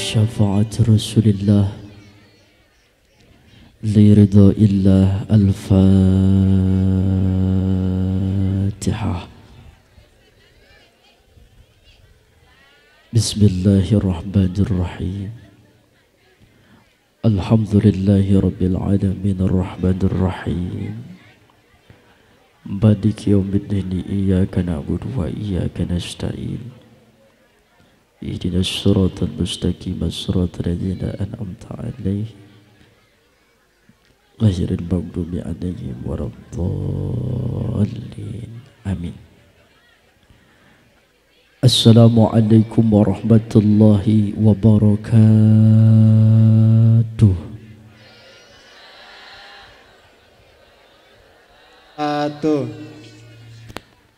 الشفاعة رسول الله لرضا الله الفاتحة بسم الله الرحمن الرحيم الحمد لله رب العالمين الرحمن الرحيم مالك يوم الدين إياك نعبد وإياك نستعين اهدنا الصراط المستقيم الصراط الذين أنعمت عليهم غير المغضوب عليهم ولا الضالين آمين السلام عليكم ورحمة الله وبركاته Atuh.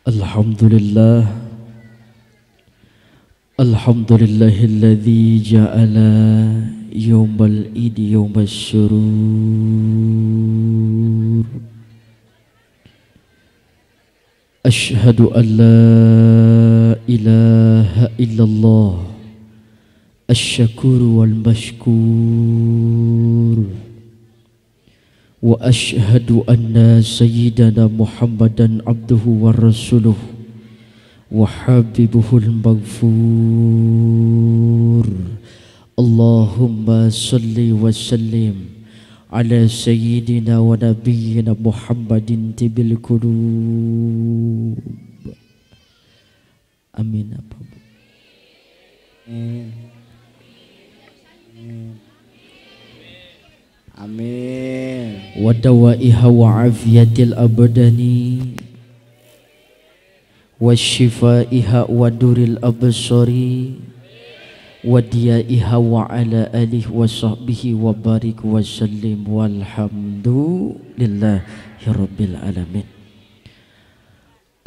Alhamdulillah الحمد لله الذي جعل يوم العيد يوم الشرور أشهد أن لا إله إلا الله الشكور والمشكور وأشهد أن سيدنا محمدا عبده ورسوله وحبيبه المغفور اللهم صل وسلم على سيدنا ونبينا محمد طب القلوب امين امين ودوائها وعافيه الابدان وشفائها ودور الأبصار وديائها وعلى آله وصحبه وبارك وسلم والحمد لله رب العالمين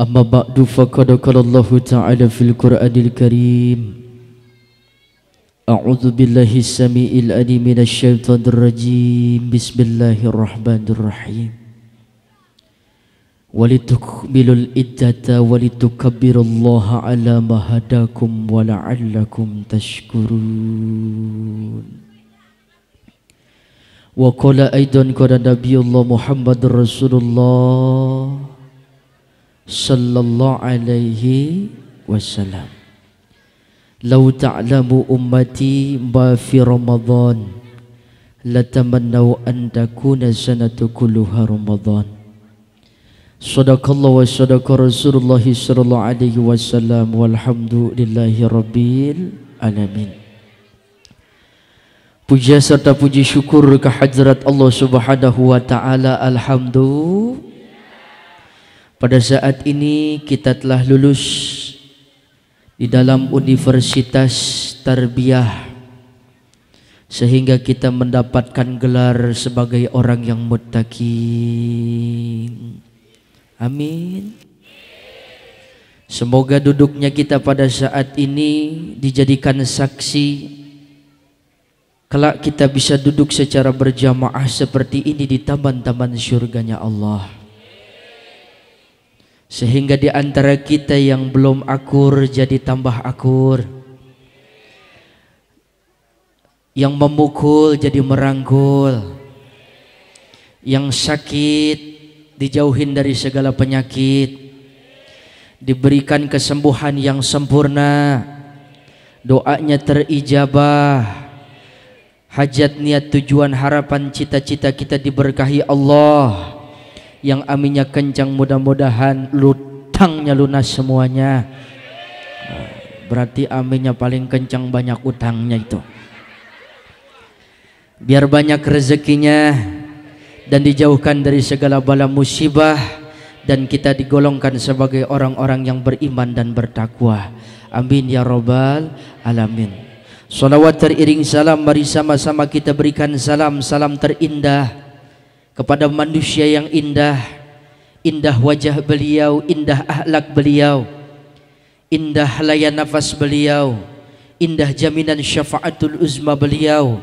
أما بعد فقد قال الله تعالى في القرآن الكريم أعوذ بالله السميع العليم من الشيطان الرجيم بسم الله الرحمن الرحيم ولتكملوا الْإِدَّةَ ولتكبروا الله على ما هداكم ولعلكم تشكرون وقال أيضا قال نبي الله محمد رسول الله صلى الله عليه وسلم لو تعلم أمتي ما في رمضان لتمنوا أن تكون سنة كلها رمضان Sadaqallah wa sadaqa Rasulullah sallallahu alaihi wasallam alamin. Puja serta puji syukur kehadirat Allah Subhanahu wa taala alhamdulillah. Pada saat ini kita telah lulus di dalam Universitas Tarbiyah sehingga kita mendapatkan gelar sebagai orang yang muttaqin. Amin. Semoga duduknya kita pada saat ini dijadikan saksi Kelak kita bisa duduk secara berjamaah seperti ini di taman-taman surganya Allah Sehingga di antara kita yang belum akur jadi tambah akur Yang memukul jadi merangkul Yang sakit dijauhin dari segala penyakit diberikan kesembuhan yang sempurna doanya terijabah hajat niat tujuan harapan cita-cita kita diberkahi Allah yang aminnya kencang mudah-mudahan lutangnya lunas semuanya berarti aminnya paling kencang banyak utangnya itu biar banyak rezekinya dan dijauhkan dari segala bala musibah dan kita digolongkan sebagai orang-orang yang beriman dan bertakwa. Amin ya robbal alamin. Salawat teriring salam mari sama-sama kita berikan salam salam terindah kepada manusia yang indah. Indah wajah beliau, indah akhlak beliau. Indah layan nafas beliau. Indah jaminan syafaatul uzma beliau.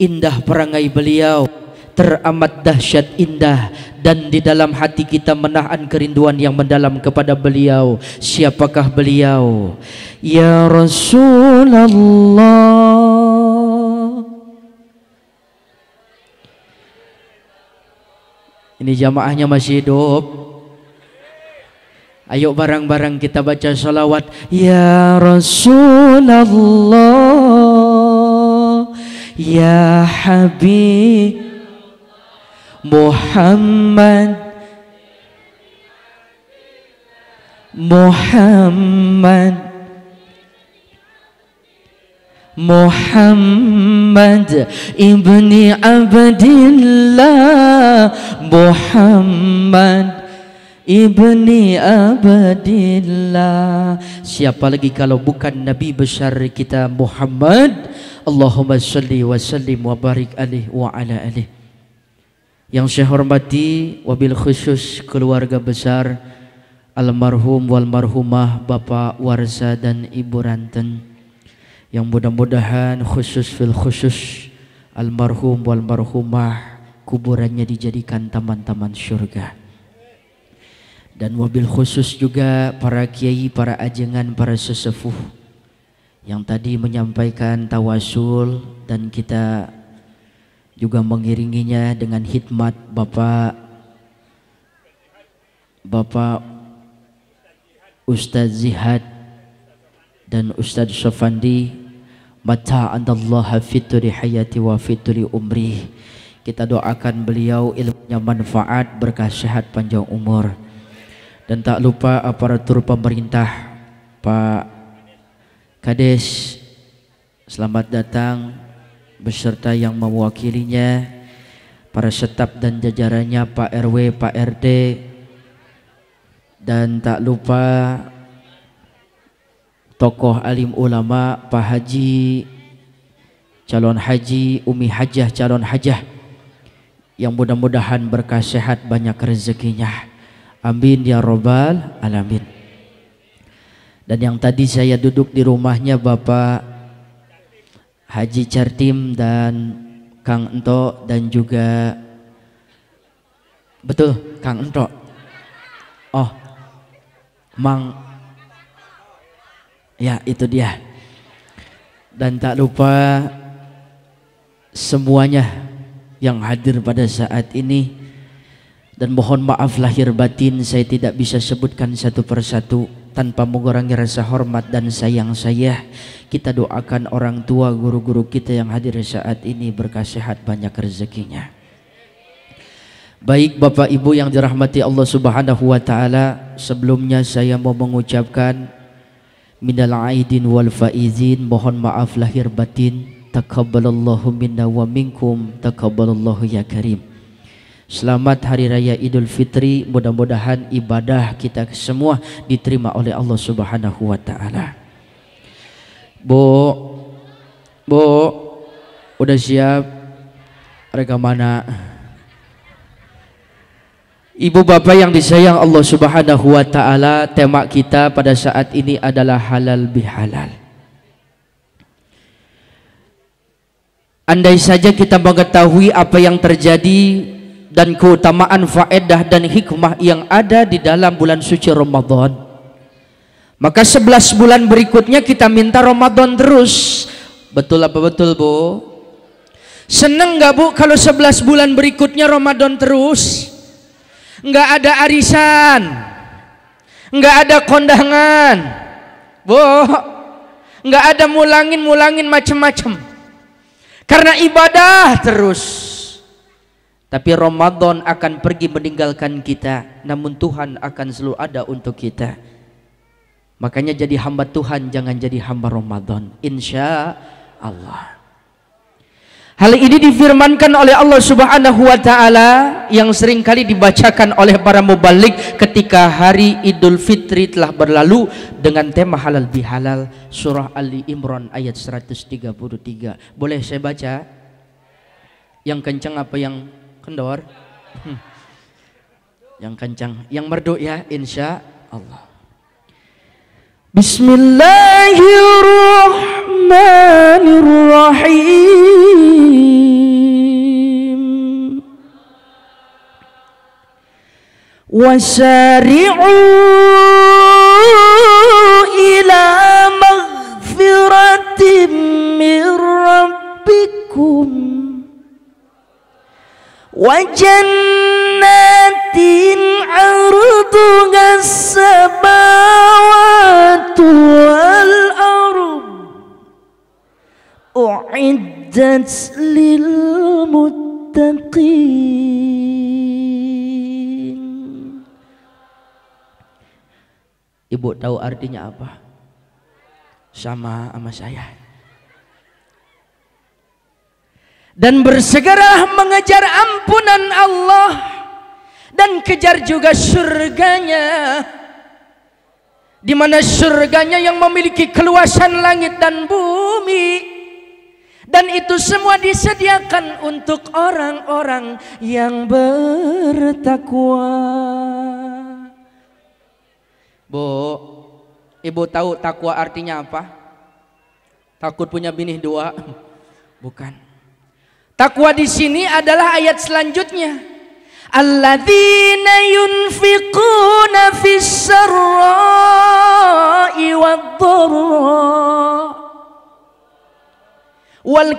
Indah perangai beliau teramat dahsyat indah dan di dalam hati kita menahan kerinduan yang mendalam kepada beliau siapakah beliau ya Rasulullah ini jamaahnya masih hidup ayo barang-barang kita baca salawat ya Rasulullah ya Habib Muhammad Muhammad Muhammad ibni Abdillah Muhammad ibni Abdillah Siapa lagi kalau bukan Nabi besar kita Muhammad Allahumma salli wa sallim wa barik alaihi wa ala alih Yang saya hormati wabil khusus keluarga besar almarhum wal marhumah Bapak Warza dan Ibu Ranten yang mudah-mudahan khusus fil khusus almarhum wal marhumah kuburannya dijadikan taman-taman syurga dan wabil khusus juga para kiai, para ajengan, para sesepuh yang tadi menyampaikan tawasul dan kita juga mengiringinya dengan hikmat Bapak Bapak Ustaz Zihad dan Ustaz Sofandi mata'an Allah fituri hayati wa fituri umri kita doakan beliau ilmunya manfaat berkah sehat panjang umur dan tak lupa aparatur pemerintah Pak Kades selamat datang beserta yang mewakilinya, para setap dan jajarannya Pak RW, Pak RT, dan tak lupa tokoh alim ulama Pak Haji, calon haji, Umi Hajah, calon hajah yang mudah-mudahan berkah sehat banyak rezekinya. Amin ya robbal alamin. Dan yang tadi saya duduk di rumahnya Bapak Haji Chartim dan Kang Ento dan juga betul Kang Ento. Oh, Mang Ya itu dia Dan tak lupa Semuanya yang hadir pada saat ini Dan mohon maaf lahir batin saya tidak bisa sebutkan satu persatu tanpa mengurangi rasa hormat dan sayang saya kita doakan orang tua guru-guru kita yang hadir saat ini berkah sehat banyak rezekinya baik Bapak Ibu yang dirahmati Allah Subhanahu wa taala sebelumnya saya mau mengucapkan minal aidin wal faizin mohon maaf lahir batin takabbalallahu minna wa minkum takabbalallahu ya karim Selamat Hari Raya Idul Fitri. Mudah-mudahan ibadah kita semua diterima oleh Allah Subhanahu wa taala. Bu, Bu, udah siap? mana? Ibu bapak yang disayang Allah Subhanahu wa taala, tema kita pada saat ini adalah halal bihalal. Andai saja kita mengetahui apa yang terjadi dan keutamaan faedah dan hikmah yang ada di dalam bulan suci Ramadan. Maka 11 bulan berikutnya kita minta Ramadan terus. Betul apa betul, Bu? Seneng nggak Bu kalau 11 bulan berikutnya Ramadan terus? Nggak ada arisan. Nggak ada kondangan. Bu, nggak ada mulangin-mulangin macam-macam. Karena ibadah terus. Tapi Ramadan akan pergi meninggalkan kita Namun Tuhan akan selalu ada untuk kita Makanya jadi hamba Tuhan jangan jadi hamba Ramadan Insya Allah Hal ini difirmankan oleh Allah subhanahu wa ta'ala Yang seringkali dibacakan oleh para mubalik Ketika hari Idul Fitri telah berlalu Dengan tema halal bihalal Surah Ali Imran ayat 133 Boleh saya baca? Yang kencang apa yang kendor hmm. yang kencang yang merdu ya insya Allah Bismillahirrahmanirrahim Wasari'u وجنات عرضها السماوات والأرض أعدت للمتقين Ibu tahu artinya apa? Sama sama saya. dan bersegeralah mengejar ampunan Allah dan kejar juga surganya di mana surganya yang memiliki keluasan langit dan bumi dan itu semua disediakan untuk orang-orang yang bertakwa Bu Ibu tahu takwa artinya apa? Takut punya bini dua? Bukan Takwa di sini adalah ayat selanjutnya. Alladzina yunfiquna fis sarra'i wal wal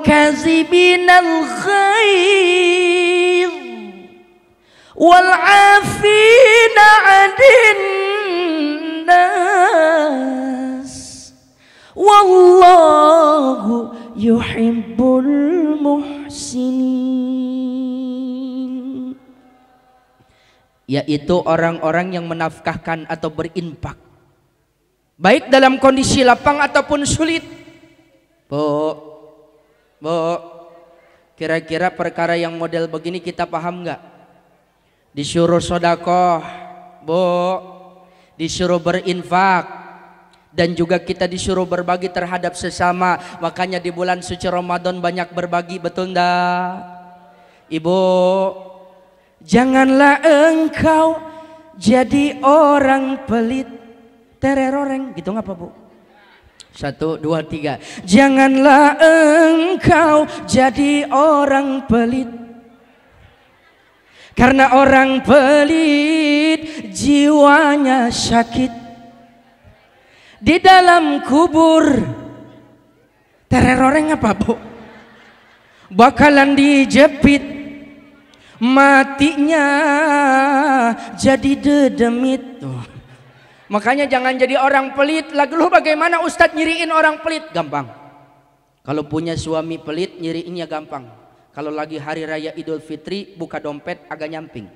wallahu yuhibbul muhsinin yaitu orang-orang yang menafkahkan atau berinfak baik dalam kondisi lapang ataupun sulit bu bu kira-kira perkara yang model begini kita paham nggak disuruh sodakoh bu disuruh berinfak dan juga kita disuruh berbagi terhadap sesama. Makanya di bulan suci Ramadan banyak berbagi, betul ndak? Ibu, janganlah engkau jadi orang pelit. Tereroreng, gitu apa bu? Satu, dua, tiga. Janganlah engkau jadi orang pelit. Karena orang pelit jiwanya sakit di dalam kubur teroreng apa bu bakalan dijepit matinya jadi dedemit tuh. makanya jangan jadi orang pelit lagu lu bagaimana ustadz nyiriin orang pelit gampang kalau punya suami pelit nyiriinnya gampang kalau lagi hari raya idul fitri buka dompet agak nyamping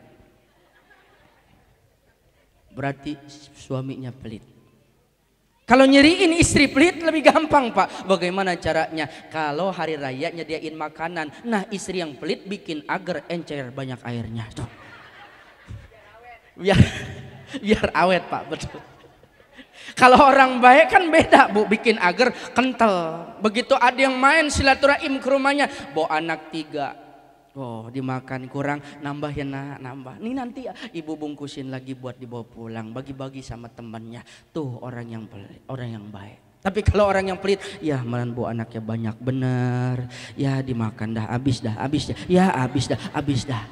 berarti suaminya pelit kalau nyeriin istri pelit lebih gampang pak. Bagaimana caranya? Kalau hari raya nyediain makanan. Nah istri yang pelit bikin agar encer banyak airnya. Tuh. Biar, biar awet pak betul. Kalau orang baik kan beda bu bikin agar kental. Begitu ada yang main silaturahim ke rumahnya. Bawa anak tiga, Oh, dimakan kurang, nambah ya nak, nambah. ini nanti ibu bungkusin lagi buat dibawa pulang, bagi-bagi sama temannya. Tuh orang yang pelit, orang yang baik. Tapi kalau orang yang pelit, ya malam bu anaknya banyak bener. Ya dimakan dah, habis dah, habis dah. Ya habis dah, habis dah.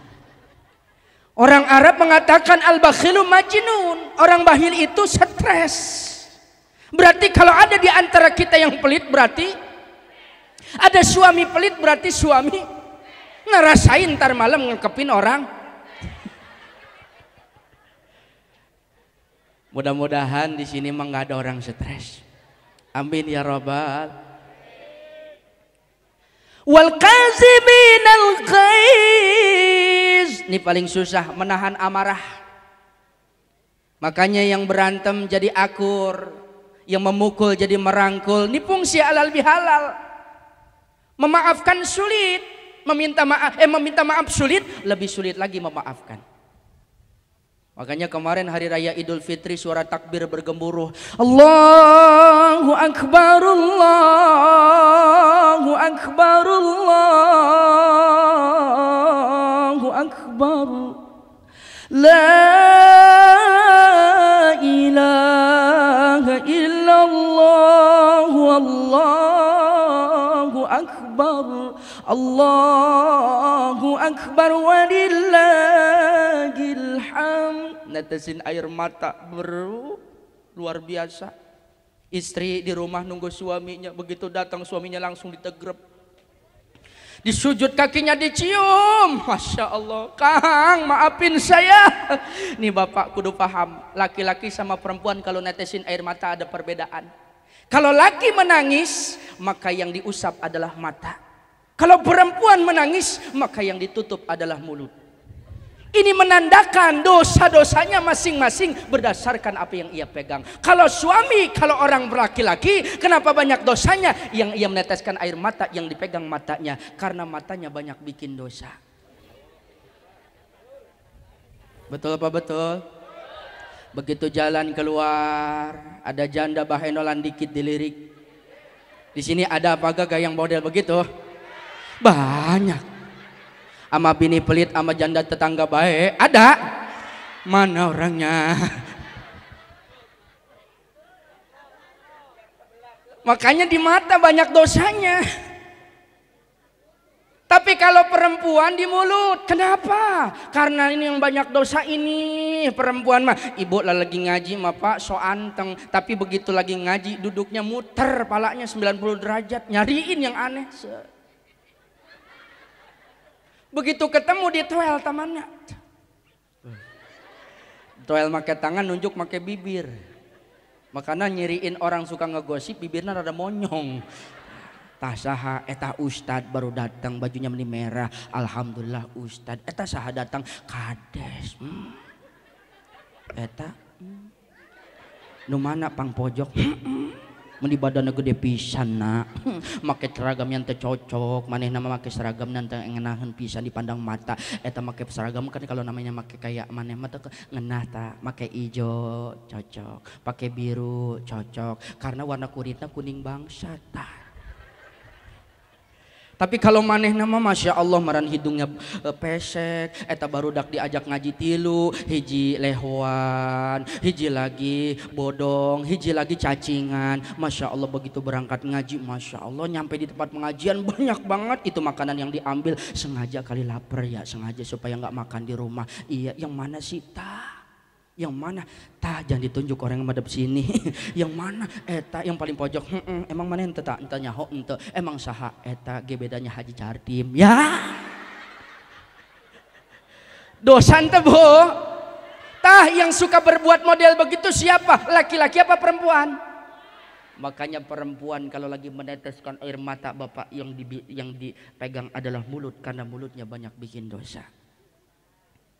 Orang Arab mengatakan al-bakhilu majinun Orang bahil itu stres. Berarti kalau ada di antara kita yang pelit berarti ada suami pelit berarti suami ngerasain ntar malam ngekepin orang mudah-mudahan di sini emang gak ada orang stres amin ya robbal wal kazimin al ini paling susah menahan amarah makanya yang berantem jadi akur yang memukul jadi merangkul ini fungsi alal bihalal memaafkan sulit meminta maaf eh meminta maaf sulit, lebih sulit lagi memaafkan. Makanya kemarin hari raya Idul Fitri suara takbir bergemuruh. Allahu akbar Allahu akbar Allahu akbar. La ilaha illallah Allahu akbar. Allahu Akbar walillahil hamd netesin air mata beru luar biasa istri di rumah nunggu suaminya begitu datang suaminya langsung ditegrep di sujud kakinya dicium Masya Allah Kang maafin saya nih bapak kudu paham laki-laki sama perempuan kalau netesin air mata ada perbedaan kalau laki menangis maka yang diusap adalah mata kalau perempuan menangis, maka yang ditutup adalah mulut. Ini menandakan dosa-dosanya masing-masing berdasarkan apa yang ia pegang. Kalau suami, kalau orang berlaki-laki, kenapa banyak dosanya? Yang ia meneteskan air mata, yang dipegang matanya. Karena matanya banyak bikin dosa. Betul apa betul? Begitu jalan keluar, ada janda bahenolan dikit dilirik. Di sini ada apa gagah yang model begitu? Banyak. Sama bini pelit, sama janda tetangga baik, ada. Mana orangnya? Makanya di mata banyak dosanya. Tapi kalau perempuan di mulut, kenapa? Karena ini yang banyak dosa ini perempuan mah. Ibu lah lagi ngaji mah pak, so anteng. Tapi begitu lagi ngaji, duduknya muter, palanya 90 derajat. Nyariin yang aneh. Begitu ketemu di toel tamannya. Toel make tangan nunjuk make bibir. Makanya nyiriin orang suka ngegosip bibirnya rada monyong. Tasaha eta eh ustad baru datang bajunya meni merah. Alhamdulillah ustad eta eh saha datang kades. Hmm. Eta eh hmm. nu mana pang pojok. Hmm. hmm. Meni badannya gede pisan nak. Hmm, make seragam yang cocok, Mana nama make seragam nanti ngenahan pisan dipandang mata. Eta make seragam kan kalau namanya make kayak mana mata ke ngenah tak. Make ijo cocok, pakai biru cocok. Karena warna kulitnya kuning bangsa tapi kalau maneh nama Masya Allah maran hidungnya e, pesek, eta baru dak diajak ngaji tilu, hiji lehwan, hiji lagi bodong, hiji lagi cacingan. Masya Allah begitu berangkat ngaji, Masya Allah nyampe di tempat pengajian banyak banget itu makanan yang diambil. Sengaja kali lapar ya, sengaja supaya nggak makan di rumah. Iya, yang mana sih tak? yang mana tah jangan ditunjuk orang yang madep sini yang mana eta eh, yang paling pojok hmm, hmm, emang mana ente tak entah nyaho ente emang saha eta eh, ge bedanya haji cardim ya dosa ente tah yang suka berbuat model begitu siapa laki-laki apa perempuan makanya perempuan kalau lagi meneteskan air mata bapak yang di, yang dipegang adalah mulut karena mulutnya banyak bikin dosa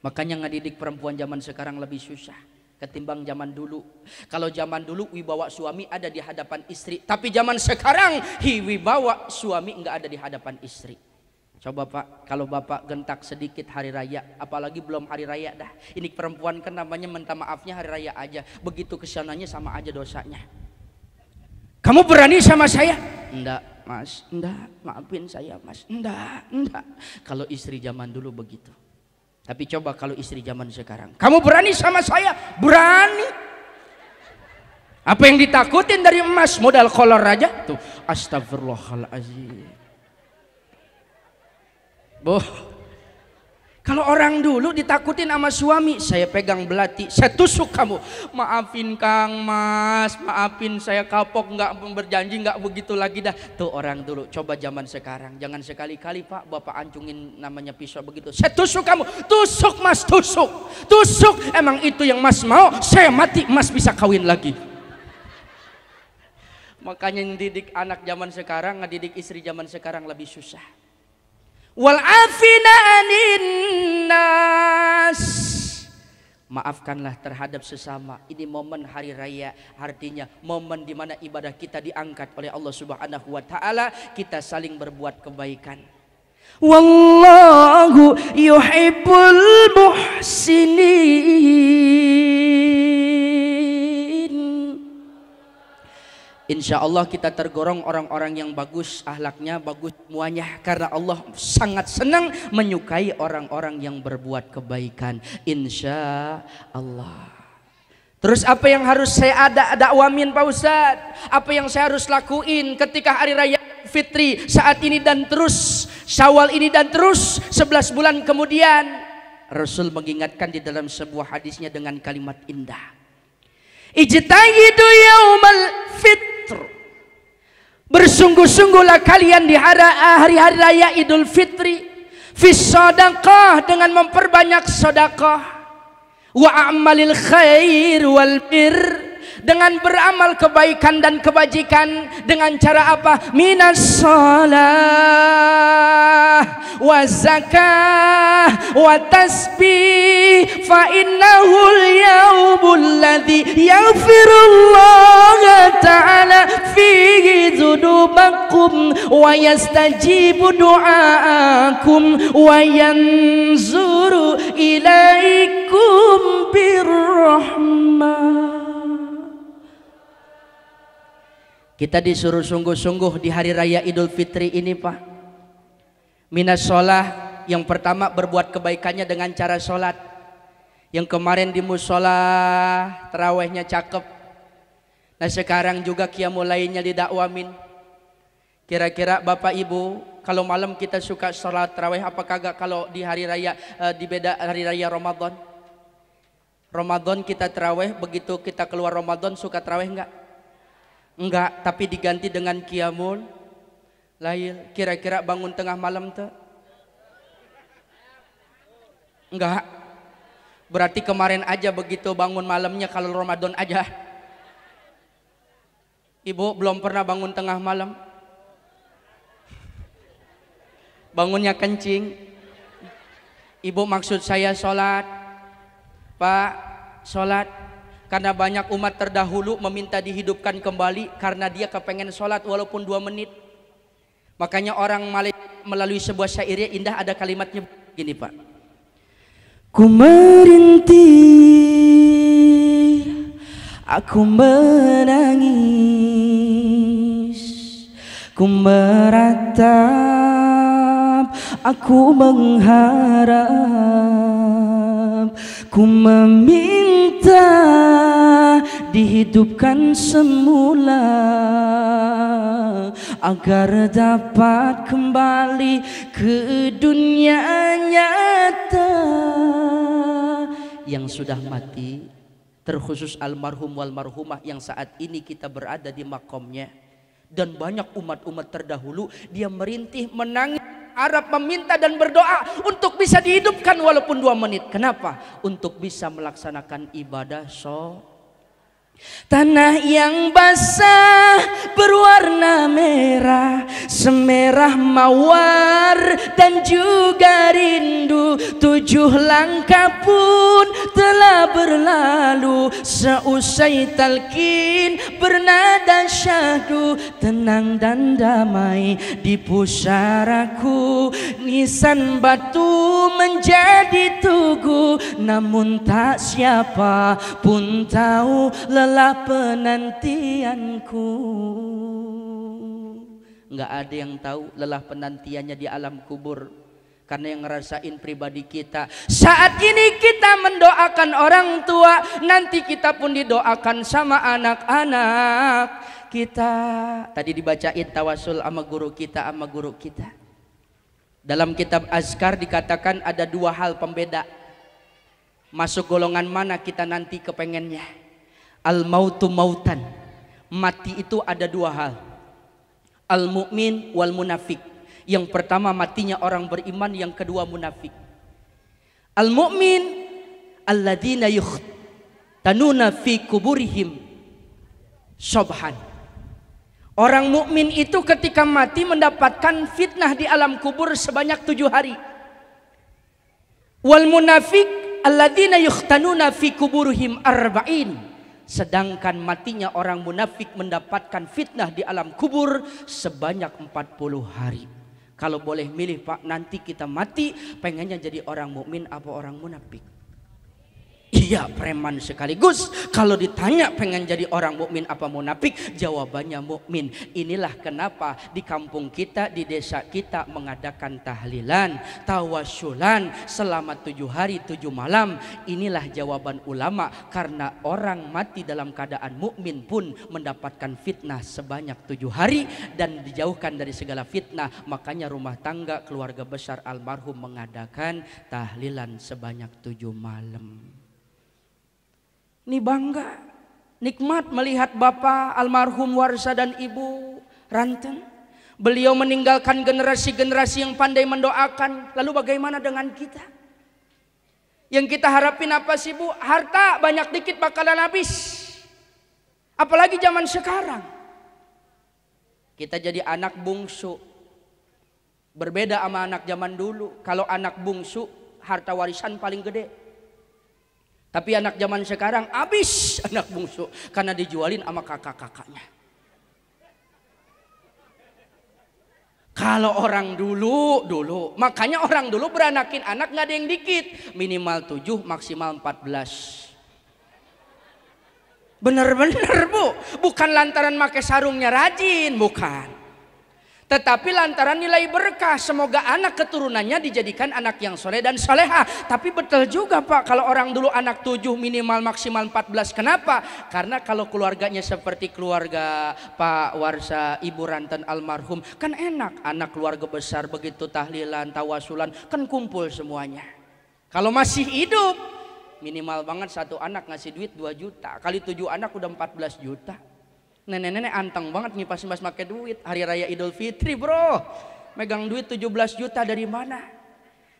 Makanya ngedidik perempuan zaman sekarang lebih susah ketimbang zaman dulu. Kalau zaman dulu wibawa suami ada di hadapan istri, tapi zaman sekarang hi wibawa suami nggak ada di hadapan istri. Coba Pak, kalau Bapak gentak sedikit hari raya, apalagi belum hari raya dah. Ini perempuan kan namanya minta maafnya hari raya aja. Begitu kesananya sama aja dosanya. Kamu berani sama saya? Enggak, Mas. Enggak, maafin saya, Mas. Enggak, enggak. Kalau istri zaman dulu begitu. Tapi coba kalau istri zaman sekarang, kamu berani sama saya? Berani. Apa yang ditakutin dari emas modal kolor aja tuh. Astagfirullahalazim. Boh, kalau orang dulu ditakutin sama suami, saya pegang belati, saya tusuk kamu. Maafin Kang Mas, maafin saya kapok, nggak berjanji, nggak begitu lagi dah. Tuh orang dulu, coba zaman sekarang, jangan sekali-kali Pak, Bapak ancungin namanya pisau begitu. Saya tusuk kamu, tusuk Mas, tusuk, tusuk. Emang itu yang Mas mau, saya mati, Mas bisa kawin lagi. Makanya didik anak zaman sekarang, ngedidik istri zaman sekarang lebih susah wal afina nas Maafkanlah terhadap sesama. Ini momen hari raya, artinya momen di mana ibadah kita diangkat oleh Allah Subhanahu wa taala, kita saling berbuat kebaikan. Wallahu yuhibbul muhsinin. Insya Allah kita tergorong orang-orang yang bagus ahlaknya, bagus semuanya. Karena Allah sangat senang menyukai orang-orang yang berbuat kebaikan. Insya Allah. Terus apa yang harus saya ada dakwamin Pak Ustaz? Apa yang saya harus lakuin ketika hari raya Fitri saat ini dan terus Syawal ini dan terus 11 bulan kemudian Rasul mengingatkan di dalam sebuah hadisnya dengan kalimat indah. Ijtahidu yaumal fit fitr bersungguh-sungguhlah kalian di ah, hari-hari raya idul fitri fi sadaqah dengan memperbanyak sedekah wa amalil khair wal birr dengan beramal kebaikan dan kebajikan dengan cara apa minas salah wa zakah wa tasbih fa innahul yaumul ladzi yaghfirullah ta'ala fihi dzunubakum wa yastajibu du'aakum wa yanzuru ilaikum birrahmah Kita disuruh sungguh-sungguh di hari raya Idul Fitri ini, Pak. Minas sholat yang pertama berbuat kebaikannya dengan cara sholat. Yang kemarin di musola terawihnya cakep. Nah sekarang juga kia mulainya didakwamin. Kira-kira Bapak Ibu, kalau malam kita suka sholat terawih apakah gak kalau di hari raya eh, di beda hari raya Ramadan? Ramadan kita terawih, begitu kita keluar Ramadan suka terawih enggak? Enggak, tapi diganti dengan kiamul lail. Kira-kira bangun tengah malam tuh? Enggak. Berarti kemarin aja begitu bangun malamnya kalau Ramadan aja. Ibu belum pernah bangun tengah malam. Bangunnya kencing. Ibu maksud saya sholat. Pak, sholat karena banyak umat terdahulu meminta dihidupkan kembali karena dia kepengen sholat walaupun dua menit makanya orang malik melalui sebuah syairnya indah ada kalimatnya gini pak ku merintih aku menangis ku meratap aku mengharap Ku meminta dihidupkan semula Agar dapat kembali ke dunia nyata Yang sudah mati Terkhusus almarhum walmarhumah yang saat ini kita berada di makomnya Dan banyak umat-umat terdahulu dia merintih menangis Arab meminta dan berdoa untuk bisa dihidupkan walaupun dua menit. Kenapa? Untuk bisa melaksanakan ibadah sholat. Tanah yang basah berwarna merah Semerah mawar dan juga rindu Tujuh langkah pun telah berlalu Seusai talkin bernada syahdu Tenang dan damai di pusaraku Nisan batu menjadi tugu Namun tak siapa pun tahu lelah penantianku Enggak ada yang tahu lelah penantiannya di alam kubur karena yang ngerasain pribadi kita saat ini kita mendoakan orang tua nanti kita pun didoakan sama anak-anak kita tadi dibacain tawasul sama guru kita sama guru kita dalam kitab Azkar dikatakan ada dua hal pembeda masuk golongan mana kita nanti kepengennya Al mautu mautan. Mati itu ada dua hal. Al mukmin wal munafik. Yang pertama matinya orang beriman, yang kedua munafik. Al mukmin alladzina yukhtanuna fi kuburihim sobhan. Orang mukmin itu ketika mati mendapatkan fitnah di alam kubur sebanyak tujuh hari. Wal munafik alladzina yukhtanuna fi kuburihim arba'in. Sedangkan matinya orang munafik mendapatkan fitnah di alam kubur sebanyak 40 hari. Kalau boleh milih Pak, nanti kita mati pengennya jadi orang mukmin apa orang munafik? dia preman sekaligus. Kalau ditanya pengen jadi orang mukmin apa munafik, jawabannya mukmin. Inilah kenapa di kampung kita, di desa kita mengadakan tahlilan, tawasulan selama tujuh hari tujuh malam. Inilah jawaban ulama karena orang mati dalam keadaan mukmin pun mendapatkan fitnah sebanyak tujuh hari dan dijauhkan dari segala fitnah. Makanya rumah tangga keluarga besar almarhum mengadakan tahlilan sebanyak tujuh malam. Ini bangga. Nikmat melihat Bapak almarhum Warsa dan Ibu Ranten. Beliau meninggalkan generasi-generasi yang pandai mendoakan. Lalu bagaimana dengan kita? Yang kita harapin apa sih Bu? Harta banyak dikit bakalan habis. Apalagi zaman sekarang. Kita jadi anak bungsu. Berbeda sama anak zaman dulu. Kalau anak bungsu, harta warisan paling gede. Tapi anak zaman sekarang habis anak bungsu karena dijualin sama kakak-kakaknya. Kalau orang dulu, dulu. Makanya orang dulu beranakin anak nggak ada yang dikit. Minimal 7, maksimal 14. Bener-bener bu, bukan lantaran pakai sarungnya rajin, bukan. Tetapi lantaran nilai berkah, semoga anak keturunannya dijadikan anak yang soleh dan soleha. Tapi betul juga Pak, kalau orang dulu anak tujuh minimal maksimal 14. Kenapa? Karena kalau keluarganya seperti keluarga Pak Warsa, Ibu Rantan almarhum, kan enak anak keluarga besar begitu tahlilan, tawasulan, kan kumpul semuanya. Kalau masih hidup, minimal banget satu anak ngasih duit 2 juta. Kali tujuh anak udah 14 juta. Nenek-nenek anteng banget ngipas-ngipas pakai duit. Hari raya Idul Fitri bro. Megang duit 17 juta dari mana?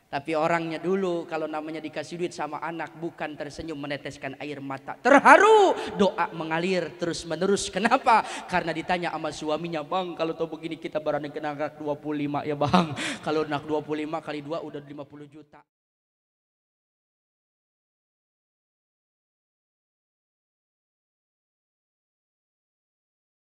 Tapi orangnya dulu kalau namanya dikasih duit sama anak bukan tersenyum meneteskan air mata. Terharu doa mengalir terus menerus. Kenapa? Karena ditanya sama suaminya bang kalau tau begini kita barang kena anak 25 ya bang. Kalau anak 25 kali 2 udah 50 juta.